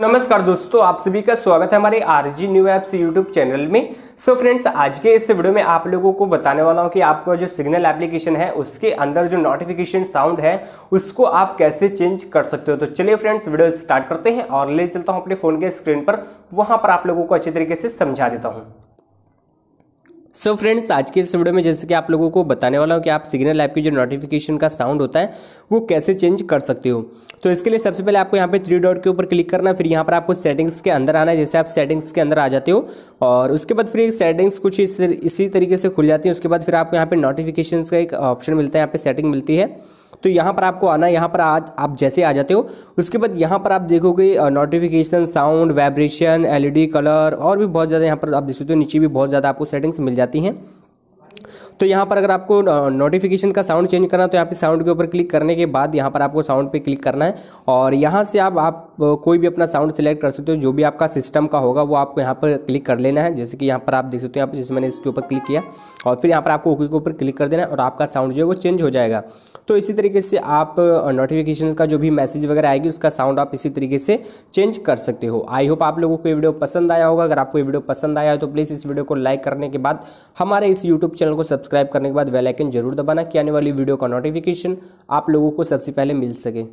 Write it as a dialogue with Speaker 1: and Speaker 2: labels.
Speaker 1: तो नमस्कार दोस्तों आप सभी का स्वागत है हमारे R G new apps YouTube channel में सो so फ्रेंड्स आज के इस वीडियो में आप लोगों को बताने वाला हूँ कि आपका जो सिग्नल एप्लीकेशन है उसके अंदर जो नोटिफिकेशन साउंड है उसको आप कैसे चेंज कर सकते हो तो चलिए फ्रेंड्स वीडियो स्टार्ट करते हैं और ले चलता हूँ अपने फ़ोन के स्क्रीन पर वहाँ पर आप लोगों को अच्छे तरीके से समझा देता हूँ सो so फ्रेंड्स आज के इस वीडियो में जैसे कि आप लोगों को बताने वाला हूँ कि आप सिग्नल ऐप की जो नोटिफिकेशन का साउंड होता है वो कैसे चेंज कर सकते हो तो इसके लिए सबसे पहले आपको यहाँ पे थ्री डॉट के ऊपर क्लिक करना है फिर यहाँ पर आपको सेटिंग्स के अंदर आना है जैसे आप सेटिंग्स के अंदर आ जाते हो और उसके बाद फिर सेटिंग्स कुछ इस, इसी तरीके से खुल जाती है उसके बाद फिर आपको यहाँ पे नोटिफिकेशन का एक ऑप्शन मिलता है यहाँ पे सेटिंग मिलती है तो यहाँ पर आपको आना यहाँ पर आज आप जैसे आ जाते हो उसके बाद यहाँ पर आप देखोगे notification sound vibration LED colour और भी बहुत ज़्यादा यहाँ पर आप देख सकते हो नीचे भी बहुत ज़्यादा आपको सेटिंग्स मिल जाती हैं तो यहाँ पर अगर आपको नोटिफिकेशन का साउंड चेंज करना है तो यहाँ पे साउंड के ऊपर क्लिक करने के बाद यहाँ पर आपको साउंड पे क्लिक करना है और यहाँ से आप आप कोई भी अपना साउंड सेलेक्ट कर सकते हो जो भी आपका सिस्टम का होगा वो आपको यहाँ पर क्लिक कर लेना है जैसे कि यहाँ पर आप देख सकते हो यहाँ पर जैसे मैंने इसके ऊपर क्लिक किया और फिर यहाँ पर आपको ओके के ऊपर क्लिक कर देना है और आपका साउंड जो है वो चेंज हो जाएगा तो इसी तरीके से आप नोटिफिकेशन का जो भी मैसेज वगैरह आएगी उसका साउंड आप इसी तरीके से चेंज कर सकते हो आई होप आप लोगों को ये वीडियो पसंद आया होगा अगर आपको ये वीडियो पसंद आया हो तो प्लीज़ इस वीडियो को लाइक करने के बाद हमारे इस यूट्यूब चैनल को सब्सक्राइब सब्सक्राइब करने के बाद वेलाइकन जरूर दबाना कि आने वाली वीडियो का नोटिफिकेशन आप लोगों को सबसे पहले मिल सके